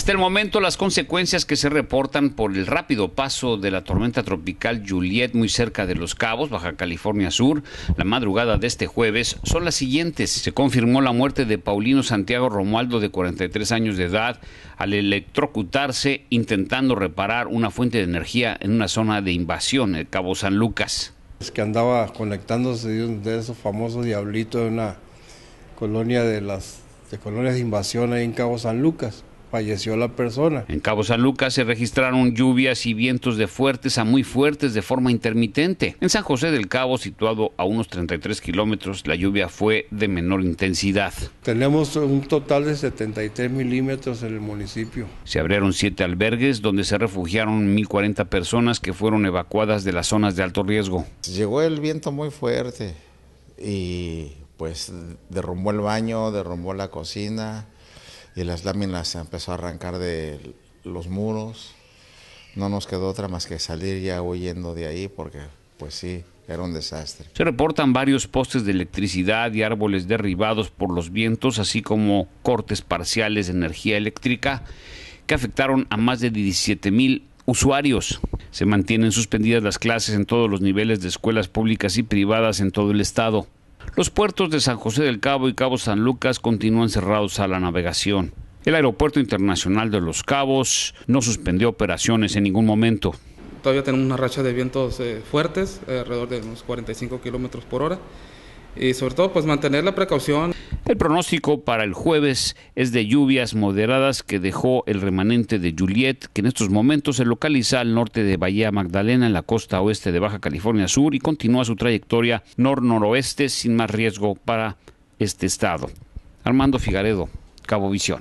Hasta el momento, las consecuencias que se reportan por el rápido paso de la tormenta tropical Juliet muy cerca de Los Cabos, Baja California Sur, la madrugada de este jueves, son las siguientes. Se confirmó la muerte de Paulino Santiago Romualdo, de 43 años de edad, al electrocutarse intentando reparar una fuente de energía en una zona de invasión, el Cabo San Lucas. Es que andaba conectándose de esos famosos diablitos de una colonia de las colonias de invasión ahí en Cabo San Lucas falleció la persona. En Cabo San Lucas se registraron lluvias y vientos de fuertes a muy fuertes de forma intermitente. En San José del Cabo, situado a unos 33 kilómetros, la lluvia fue de menor intensidad. Tenemos un total de 73 milímetros en el municipio. Se abrieron siete albergues donde se refugiaron 1.040 personas que fueron evacuadas de las zonas de alto riesgo. Llegó el viento muy fuerte y pues derrumbó el baño, derrumbó la cocina y las láminas se empezó a arrancar de los muros. No nos quedó otra más que salir ya huyendo de ahí porque pues sí, era un desastre. Se reportan varios postes de electricidad y árboles derribados por los vientos, así como cortes parciales de energía eléctrica que afectaron a más de 17 mil usuarios. Se mantienen suspendidas las clases en todos los niveles de escuelas públicas y privadas en todo el estado. Los puertos de San José del Cabo y Cabo San Lucas continúan cerrados a la navegación. El Aeropuerto Internacional de Los Cabos no suspendió operaciones en ningún momento. Todavía tenemos una racha de vientos eh, fuertes, eh, alrededor de unos 45 kilómetros por hora. Y sobre todo, pues mantener la precaución. El pronóstico para el jueves es de lluvias moderadas que dejó el remanente de Juliet, que en estos momentos se localiza al norte de Bahía Magdalena, en la costa oeste de Baja California Sur, y continúa su trayectoria nor-noroeste sin más riesgo para este estado. Armando Figaredo, Cabo Visión.